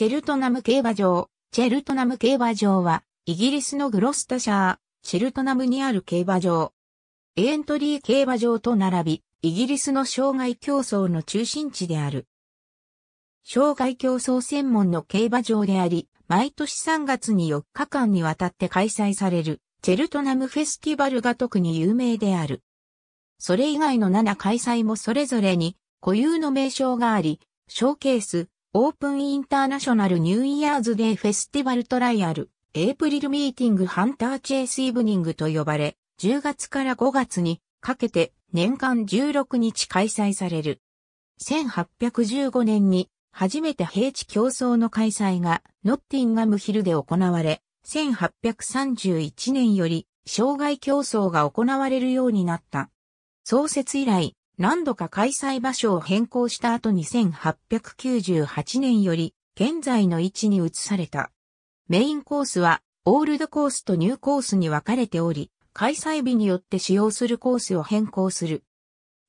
チェルトナム競馬場。チェルトナム競馬場は、イギリスのグロスタシャー、チェルトナムにある競馬場。エントリー競馬場と並び、イギリスの障害競争の中心地である。障害競争専門の競馬場であり、毎年3月に4日間にわたって開催される、チェルトナムフェスティバルが特に有名である。それ以外の7開催もそれぞれに固有の名称があり、ショーケース、オープンインターナショナルニューイヤーズデーフェスティバルトライアル、エイプリルミーティングハンターチェイスイブニングと呼ばれ、10月から5月にかけて年間16日開催される。1815年に初めて平地競争の開催がノッティンガムヒルで行われ、1831年より障害競争が行われるようになった。創設以来、何度か開催場所を変更した後2898年より現在の位置に移された。メインコースはオールドコースとニューコースに分かれており、開催日によって使用するコースを変更する。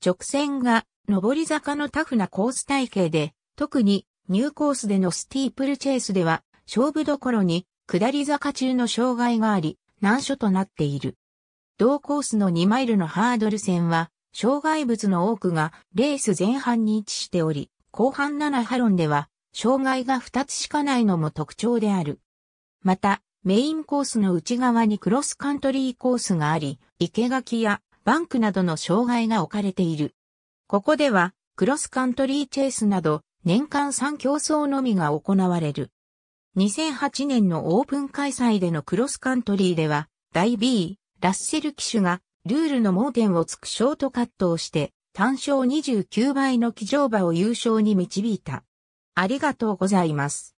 直線が上り坂のタフなコース体系で、特にニューコースでのスティープルチェイスでは勝負どころに下り坂中の障害があり、難所となっている。同コースの2マイルのハードル線は障害物の多くがレース前半に位置しており、後半7ハロンでは、障害が2つしかないのも特徴である。また、メインコースの内側にクロスカントリーコースがあり、生垣やバンクなどの障害が置かれている。ここでは、クロスカントリーチェイスなど、年間3競争のみが行われる。2008年のオープン開催でのクロスカントリーでは、大 B、ラッセル騎手がルールの盲点をつくショートカットをして、単勝29倍の騎乗馬を優勝に導いた。ありがとうございます。